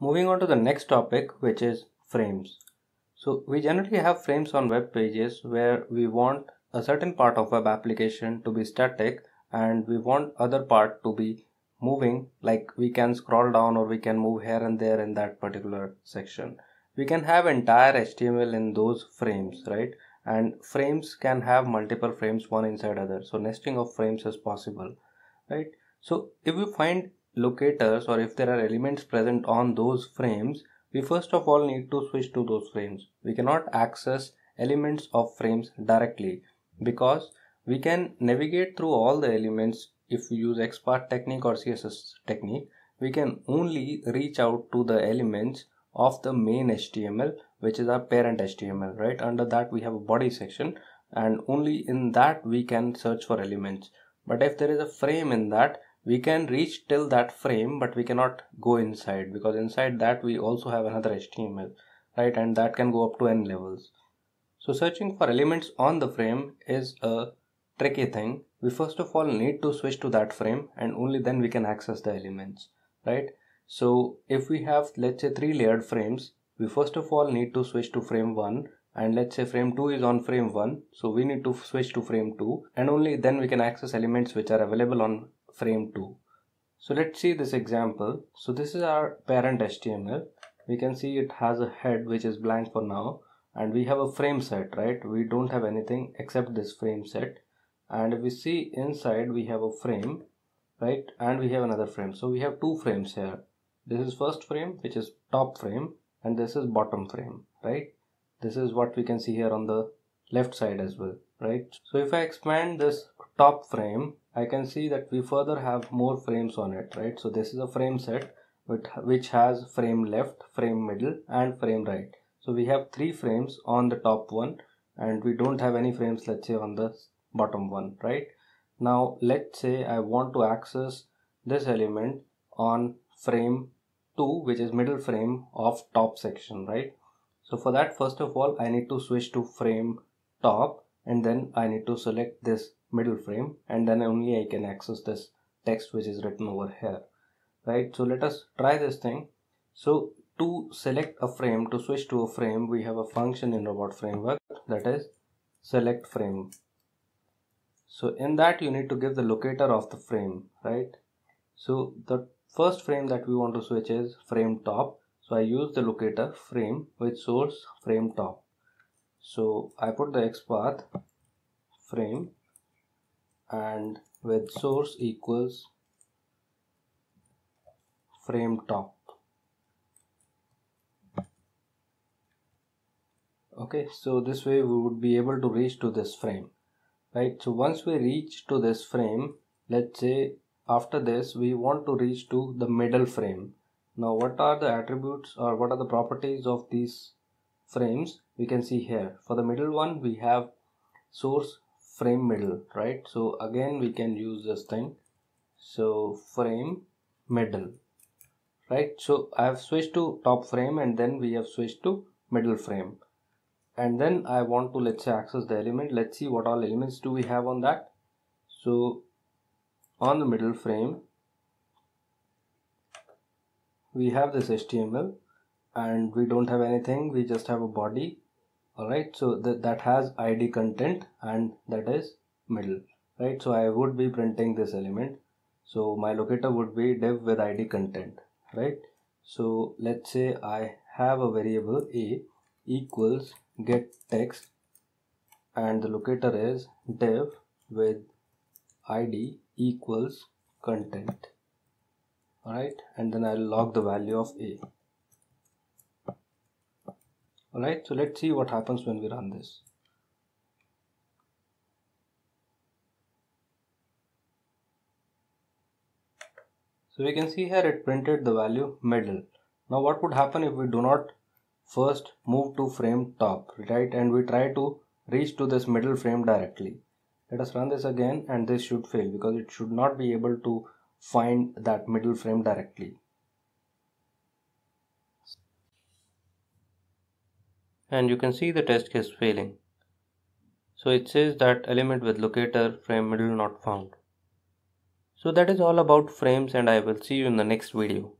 Moving on to the next topic, which is frames. So we generally have frames on web pages where we want a certain part of web application to be static and we want other part to be moving like we can scroll down or we can move here and there in that particular section. We can have entire HTML in those frames, right? And frames can have multiple frames one inside other. So nesting of frames is possible, right? So if you find locators or if there are elements present on those frames, we first of all need to switch to those frames. We cannot access elements of frames directly because we can navigate through all the elements if we use XPath technique or CSS technique. We can only reach out to the elements of the main HTML which is our parent HTML, right? Under that we have a body section and only in that we can search for elements. But if there is a frame in that, we can reach till that frame but we cannot go inside because inside that we also have another html right and that can go up to n levels so searching for elements on the frame is a tricky thing we first of all need to switch to that frame and only then we can access the elements right so if we have let's say three layered frames we first of all need to switch to frame 1 and let's say frame 2 is on frame 1 so we need to switch to frame 2 and only then we can access elements which are available on frame 2 so let's see this example so this is our parent html we can see it has a head which is blank for now and we have a frame set right we don't have anything except this frame set and if we see inside we have a frame right and we have another frame so we have two frames here this is first frame which is top frame and this is bottom frame right this is what we can see here on the left side as well right so if i expand this top frame I can see that we further have more frames on it right so this is a frame set which has frame left frame middle and frame right so we have three frames on the top one and we don't have any frames let's say on the bottom one right now let's say I want to access this element on frame 2 which is middle frame of top section right so for that first of all I need to switch to frame top and then I need to select this middle frame and then only I can access this text which is written over here right so let us try this thing so to select a frame to switch to a frame we have a function in robot framework that is select frame so in that you need to give the locator of the frame right so the first frame that we want to switch is frame top so I use the locator frame with source frame top so I put the XPath frame and with source equals frame top okay so this way we would be able to reach to this frame right so once we reach to this frame let's say after this we want to reach to the middle frame now what are the attributes or what are the properties of these frames we can see here for the middle one we have source frame middle right so again we can use this thing so frame middle right so i have switched to top frame and then we have switched to middle frame and then i want to let's say access the element let's see what all elements do we have on that so on the middle frame we have this html and we don't have anything we just have a body alright so th that has id content and that is middle right so I would be printing this element so my locator would be div with id content right so let's say I have a variable a equals get text and the locator is div with id equals content alright and then I'll log the value of a Alright, so let's see what happens when we run this. So we can see here it printed the value middle. Now what would happen if we do not first move to frame top, right? And we try to reach to this middle frame directly. Let us run this again and this should fail because it should not be able to find that middle frame directly. and you can see the test case failing. So it says that element with locator frame middle not found. So that is all about frames and I will see you in the next video.